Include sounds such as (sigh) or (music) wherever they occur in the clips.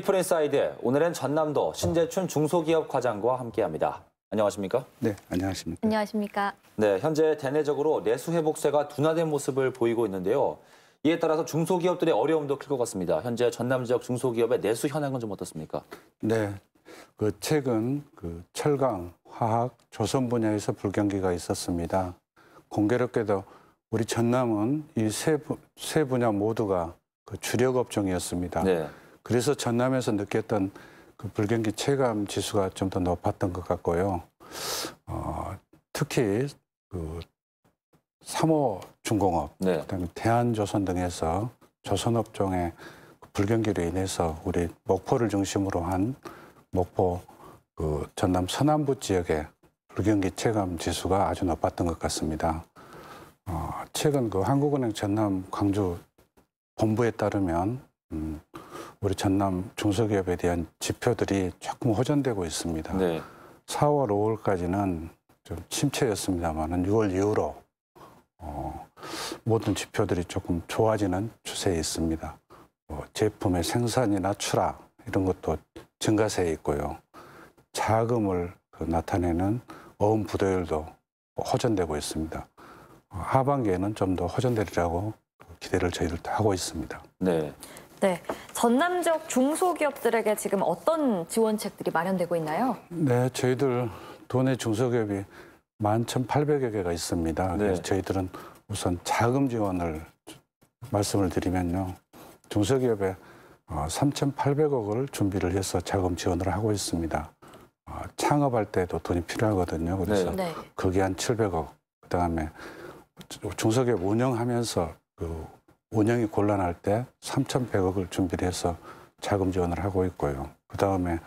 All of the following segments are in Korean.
피플인사이드 오늘은 전남도 신재춘 중소기업 과장과 함께합니다. 안녕하십니까? 네, 안녕하십니까? 안녕하십니까? 네, 현재 대내적으로 내수 회복세가 둔화된 모습을 보이고 있는데요. 이에 따라서 중소기업들의 어려움도 클 것 같습니다. 현재 전남 지역 중소기업의 내수 현황은 좀 어떻습니까? 네, 그 최근 그 철강, 화학, 조선 분야에서 불경기가 있었습니다. 공교롭게도 우리 전남은 이세세 분야 모두가 그 주력 업종이었습니다. 네. 그래서 전남에서 느꼈던 그 불경기 체감 지수가 좀 더 높았던 것 같고요. 어, 특히 그 3호 중공업, 네. 그다음에 대한조선 등에서 조선업종의 그 불경기로 인해서 우리 목포를 중심으로 한 목포 그 전남 서남부 지역의 불경기 체감 지수가 아주 높았던 것 같습니다. 어, 최근 그 한국은행 전남 광주 본부에 따르면 음, 우리 전남 중소기업에 대한 지표들이 조금 호전되고 있습니다. 네. 4월, 5월까지는 좀 침체였습니다만은 6월 이후로 어, 모든 지표들이 조금 좋아지는 추세에 있습니다. 어, 제품의 생산이나 추락 이런 것도 증가세에 있고요. 자금을 그 나타내는 어음 부도율도 호전되고 있습니다. 하반기에는 좀 더 호전되리라고 기대를 저희들 도 하고 있습니다. 네. 네, 전남 지역 중소기업들에게 지금 어떤 지원책들이 마련되고 있나요? 네, 저희들 도내 중소기업이 11,800여 개가 있습니다. 네. 그래서 저희들은 우선 자금 지원을 말씀을 드리면요. 중소기업에 3,800억을 어, 준비를 해서 자금 지원을 하고 있습니다. 어, 창업할 때도 돈이 필요하거든요. 그래서 네. 거기 한 700억, 그다음에 중소기업 운영하면서 그 운영이 곤란할 때 3,100억을 준비를 해서 자금 지원을 하고 있고요. 그 다음에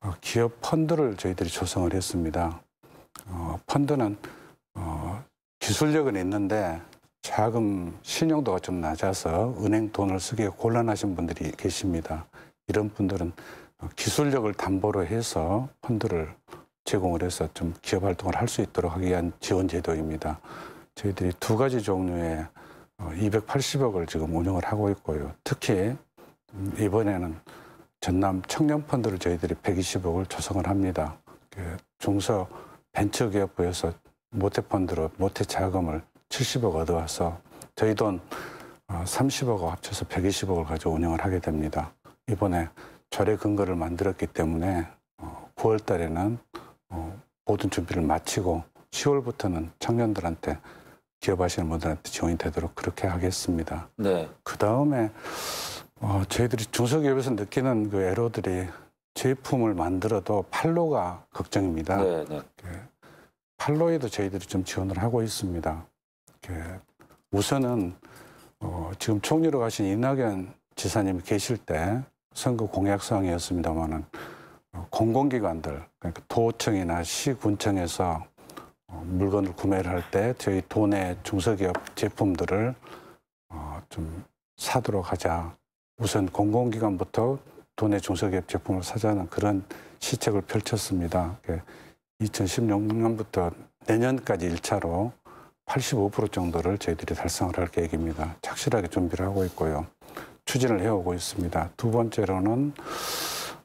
어, 기업 펀드를 저희들이 조성을 했습니다. 어, 펀드는 어, 기술력은 있는데 자금 신용도가 좀 낮아서 은행 돈을 쓰기에 곤란하신 분들이 계십니다. 이런 분들은 어, 기술력을 담보로 해서 펀드를 제공을 해서 좀 기업 활동을 할 수 있도록 하기 위한 지원 제도입니다. 저희들이 두 가지 종류의 280억을 어, 지금 운영을 하고 있고요. 특히 이번에는 전남 청년펀드를 저희들이 120억을 조성을 합니다. 그 중소 벤처기업부에서 모태펀드로 모태자금을 70억 얻어와서 저희 돈 30억 어, 을 합쳐서 120억을 가지고 운영을 하게 됩니다. 이번에 조례 근거를 만들었기 때문에 9월 어, 달에는 모든 준비를 마치고 10월부터는 청년들한테 기업하시는 분들한테 지원이 되도록 그렇게 하겠습니다. 네. 그 다음에 어, 저희들이 중소기업에서 느끼는 그 애로들이 제품을 만들어도 팔로가 걱정입니다. 네, 네. 팔로에도 저희들이 좀 지원을 하고 있습니다. 우선은 어, 지금 총리로 가신 이낙연 지사님이 계실 때 선거 공약사항이었습니다만은 어, 공공기관들 그러니까 도청이나 시군청에서 어, 물건을 구매를 할 때 저희 돈의 중소기업 제품들을 어, 좀 사도록 하자. 우선 공공기관부터 돈의 중소기업 제품을 사자는 그런 시책을 펼쳤습니다. 2016년부터 예, 내년까지 1차로85% 정도를 저희들이 달성을 할 계획입니다. 착실하게 준비를 하고 있고요. 추진을 해오고 있습니다. 두 번째로는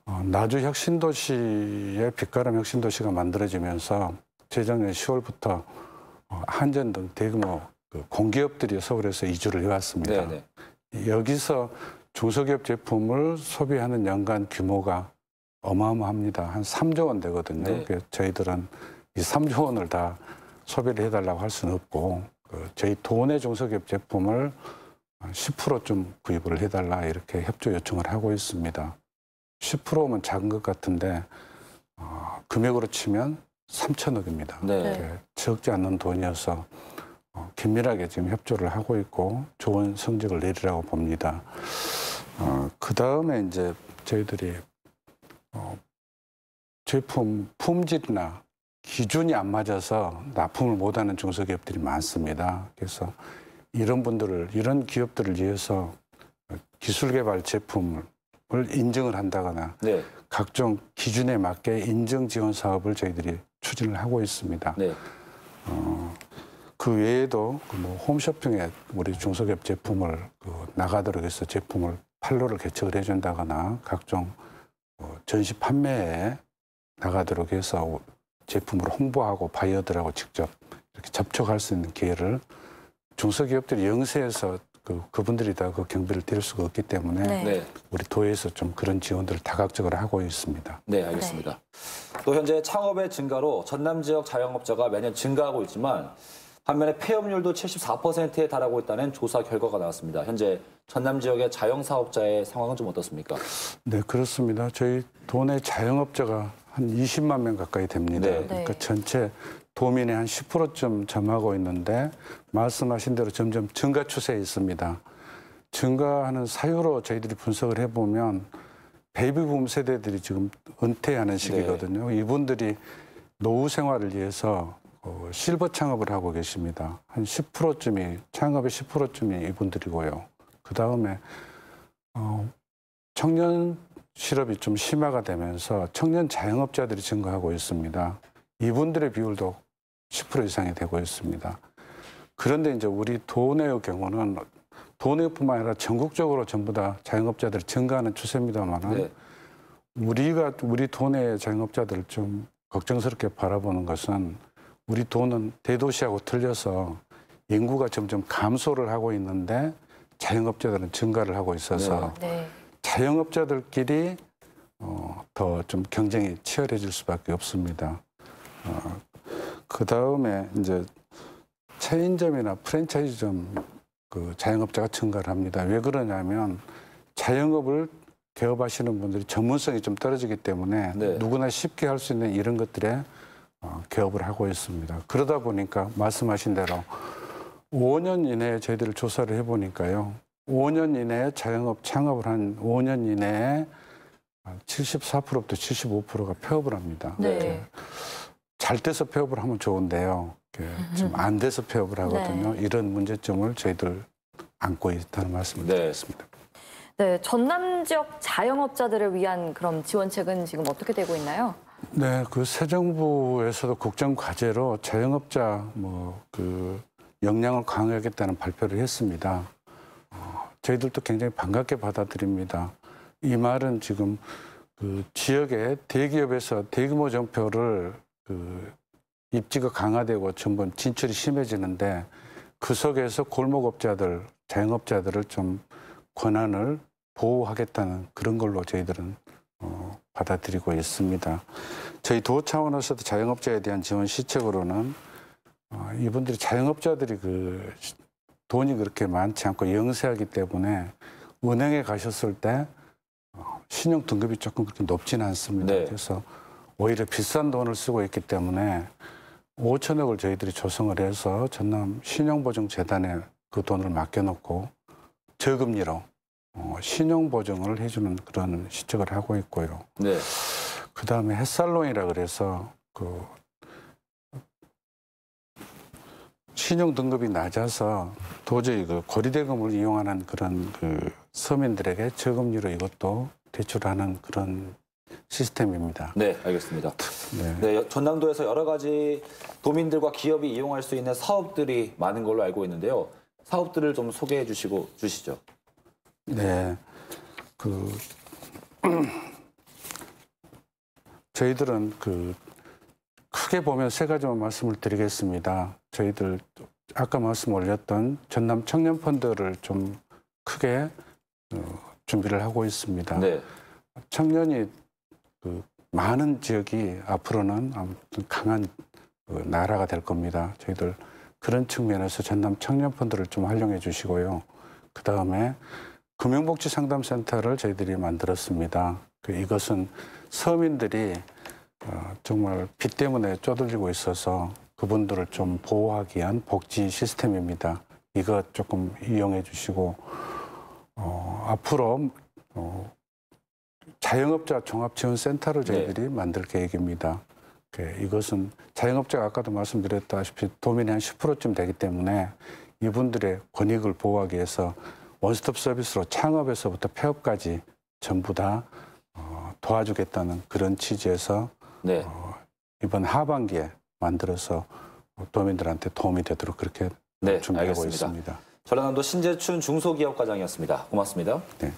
어, 나주 혁신도시의 빛가람 혁신도시가 만들어지면서 재작년 10월부터 한전 등 대규모 그 공기업들이 서울에서 이주를 해왔습니다. 네네. 네. 여기서 중소기업 제품을 소비하는 연간 규모가 어마어마합니다. 한 3조 원 되거든요. 네. 저희들은 이 3조 원을 다 소비를 해달라고 할 수는 없고 그 저희 돈의 중소기업 제품을 10%좀 구입을 해달라 이렇게 협조 요청을 하고 있습니다. 10%면 작은 것 같은데 어, 금액으로 치면 3천억입니다. 네. 적지 않는 돈이어서 어, 긴밀하게 지금 협조를 하고 있고 좋은 성적을 내리라고 봅니다. 어, 그 다음에 이제 저희들이 어, 제품 품질이나 기준이 안 맞아서 납품을 못하는 중소기업들이 많습니다. 그래서 이런 분들을 이런 기업들을 위해서 기술 개발 제품을 사업을 인증을 한다거나 네. 각종 기준에 맞게 인증 지원 사업을 저희들이 추진을 하고 있습니다. 네. 어, 그 외에도 그 뭐 홈쇼핑에 우리 중소기업 제품을 그 나가도록 해서 제품을 판로를 개척을 해준다거나 각종 어, 전시 판매에 나가도록 해서 제품을 홍보하고 바이어들하고 직접 이렇게 접촉할 수 있는 기회를 중소기업들이 영세에서 그, 그분들이 다그 경비를 드릴 수가 없기 때문에 네. 네. 우리 도에서 좀 그런 지원들을 다각적으로 하고 있습니다. 네, 알겠습니다. 네. 또 현재 창업의 증가로 전남 지역 자영업자가 매년 증가하고 있지만 반면에 폐업률도 74%에 달하고 있다는 조사 결과가 나왔습니다. 현재 전남 지역의 자영사업자의 상황은 좀 어떻습니까? 네, 그렇습니다. 저희 도내 자영업자가 한 20만 명 가까이 됩니다. 네. 그러니까 네. 전체 도민의 한 10%쯤 점하고 있는데 말씀하신 대로 점점 증가 추세에 있습니다. 증가하는 사유로 저희들이 분석을 해보면 베이비붐 세대들이 지금 은퇴하는 시기거든요. 네. 이분들이 노후 생활을 위해서 어, 실버 창업을 하고 계십니다. 한 10%쯤이 창업의 10%쯤이 이분들이고요. 그 다음에 어, 청년 실업이 좀 심화가 되면서 청년 자영업자들이 증가하고 있습니다. 이분들의 비율도 10% 이상이 되고 있습니다. 그런데 이제 우리 도내의 경우는 도내뿐만 아니라 전국적으로 전부 다 자영업자들이 증가하는 추세입니다만은 네. 우리가 우리 도내 자영업자들을 좀 걱정스럽게 바라보는 것은 우리 도는 대도시하고 틀려서 인구가 점점 감소를 하고 있는데 자영업자들은 증가를 하고 있어서 네. 네. 자영업자들끼리 어, 더 좀 경쟁이 치열해질 수밖에 없습니다. 어, 그 다음에 이제 체인점이나 프랜차이즈점 그 자영업자가 증가를 합니다. 왜 그러냐면 자영업을 개업하시는 분들이 전문성이 좀 떨어지기 때문에 네. 누구나 쉽게 할 수 있는 이런 것들에 어, 개업을 하고 있습니다. 그러다 보니까 말씀하신 대로 5년 이내에 저희들을 조사를 해보니까요. 5년 이내에 자영업 창업을 한 5년 이내에 74%부터 75%가 폐업을 합니다. 네. 잘 돼서 폐업을 하면 좋은데요. 지안 돼서 폐업을 하거든요. 네. 이런 문제점을 저희들 안고 있다는 말씀을 네. 드리습니다 네, 전남 지역 자영업자들을 위한 그럼 지원책은 지금 어떻게 되고 있나요? 네, 그 새 정부에서도 국정 과제로 자영업자 뭐 그 역량을 강화하겠다는 발표를 했습니다. 저희들도 굉장히 반갑게 받아들입니다. 이 말은 지금 그 지역의 대기업에서 대규모 정표를 그 입지가 강화되고 점점 진출이 심해지는데 그 속에서 골목업자들, 자영업자들을 좀 권한을 보호하겠다는 그런 걸로 저희들은 어, 받아들이고 있습니다. 저희 도 차원에서도 자영업자에 대한 지원 시책으로는 어, 이분들이 자영업자들이 그 돈이 그렇게 많지 않고 영세하기 때문에 은행에 가셨을 때 어, 신용 등급이 조금 그렇게 높지는 않습니다. 네. 그래서 오히려 비싼 돈을 쓰고 있기 때문에 5천억을 저희들이 조성을 해서 전남 신용보증재단에 그 돈을 맡겨놓고 저금리로 어, 신용보증을 해주는 그런 시적을 하고 있고요. 네. 그 다음에 햇살론이라 그래서 그 신용 등급이 낮아서 도저히 그 고리대금을 이용하는 그런 그 서민들에게 저금리로 이것도 대출하는 그런 시스템입니다. 네, 알겠습니다. 네. 네. 전남도에서 여러 가지 도민들과 기업이 이용할 수 있는 사업들이 많은 걸로 알고 있는데요. 사업들을 좀 소개해 주시고 주시죠. 네. 그 (clears throat) 저희들은 그 크게 보면 세 가지만 말씀을 드리겠습니다. 저희들 아까 말씀 올렸던 전남 청년 펀드를 좀 크게 어, 준비를 하고 있습니다. 네. 청년이 그 많은 지역이 앞으로는 아무튼 강한 그 나라가 될 겁니다. 저희들 그런 측면에서 전남 청년 펀드를 좀 활용해 주시고요. 그 다음에 금융복지 상담센터를 저희들이 만들었습니다. 그 이것은 서민들이 어, 정말 빚 때문에 쪼들리고 있어서 그분들을 좀 보호하기 위한 복지 시스템입니다. 이거 조금 이용해 주시고 어, 앞으로 어, 자영업자 종합지원센터를 네. 저희들이 네. 만들 계획입니다. 그 이것은 자영업자가 아까도 말씀드렸다시피 도민이 한 10%쯤 되기 때문에 이분들의 권익을 보호하기 위해서 원스톱 서비스로 창업에서부터 폐업까지 전부 다 어, 도와주겠다는 그런 취지에서 네. 어, 이번 하반기에 만들어서 도민들한테 도움이 되도록 그렇게 네, 준비하고 알겠습니다. 있습니다. 전라남도 신재춘 중소기업과장이었습니다. 고맙습니다. 네.